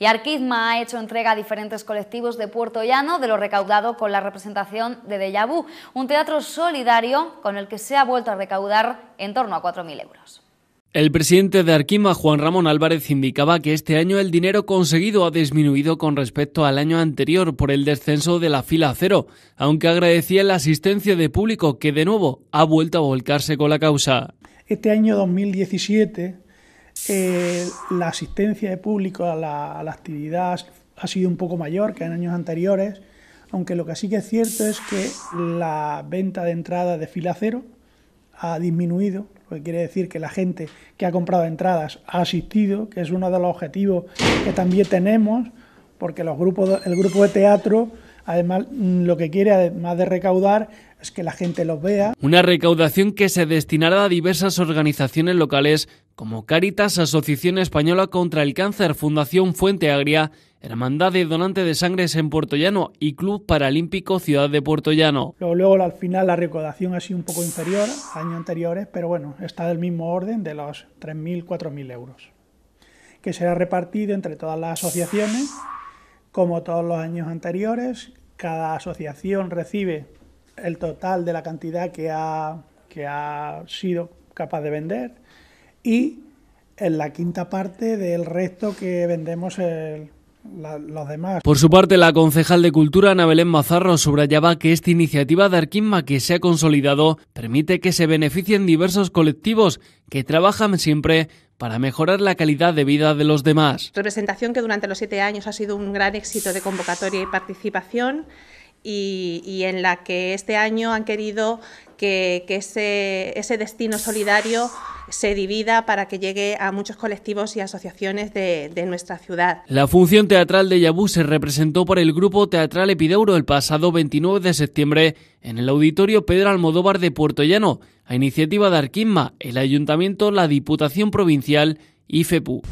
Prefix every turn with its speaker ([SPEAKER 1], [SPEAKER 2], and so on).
[SPEAKER 1] Y Arquizma ha hecho entrega a diferentes colectivos de Puerto Llano de lo recaudado con la representación de Deja Vu, un teatro solidario con el que se ha vuelto a recaudar en torno a 4.000 euros. El presidente de Arquima, Juan Ramón Álvarez, indicaba que este año el dinero conseguido ha disminuido con respecto al año anterior por el descenso de la fila cero, aunque agradecía la asistencia de público que de nuevo ha vuelto a volcarse con la causa.
[SPEAKER 2] Este año 2017 eh, la asistencia de público a la, actividad ha sido un poco mayor que en años anteriores, aunque lo que sí que es cierto es que la venta de entradas de fila cero ha disminuido, lo que quiere decir que la gente que ha comprado entradas ha asistido, que es uno de los objetivos que también tenemos, porque los grupos, el grupo de teatro Además, mm, lo que quiere, además de recaudar, es que la gente los vea.
[SPEAKER 1] Una recaudación que se destinará a diversas organizaciones locales como Caritas, Asociación Española contra el Cáncer, Fundación Fuente Agria, Hermandad de Donante de Sangres en Puertollano y Club Paralímpico Ciudad de Puertollano.
[SPEAKER 2] Luego, luego al final la recaudación ha sido un poco inferior a años anteriores, pero bueno, está del mismo orden de los 3.000, 4.000 euros, que será repartido entre todas las asociaciones, como todos los años anteriores, cada asociación recibe el total de la cantidad que ha, que ha sido capaz de vender y en la quinta parte del resto que vendemos los demás. Por
[SPEAKER 1] su parte, la concejal de Cultura, Ana Mazarro, subrayaba que esta iniciativa de Arquisma que se ha consolidado permite que se beneficien diversos colectivos que trabajan siempre para mejorar la calidad de vida de los demás.
[SPEAKER 3] Representación que durante los siete años ha sido un gran éxito de convocatoria y participación. Y, en la que este año han querido que, ese destino solidario se divida para que llegue a muchos colectivos y asociaciones de, nuestra ciudad.
[SPEAKER 1] La función teatral de Yabú se representó por el grupo teatral Epideuro el pasado 29 de septiembre en el auditorio Pedro Almodóvar de Puerto Llano, a iniciativa de Arquisma, el Ayuntamiento, la Diputación Provincial y FEPU.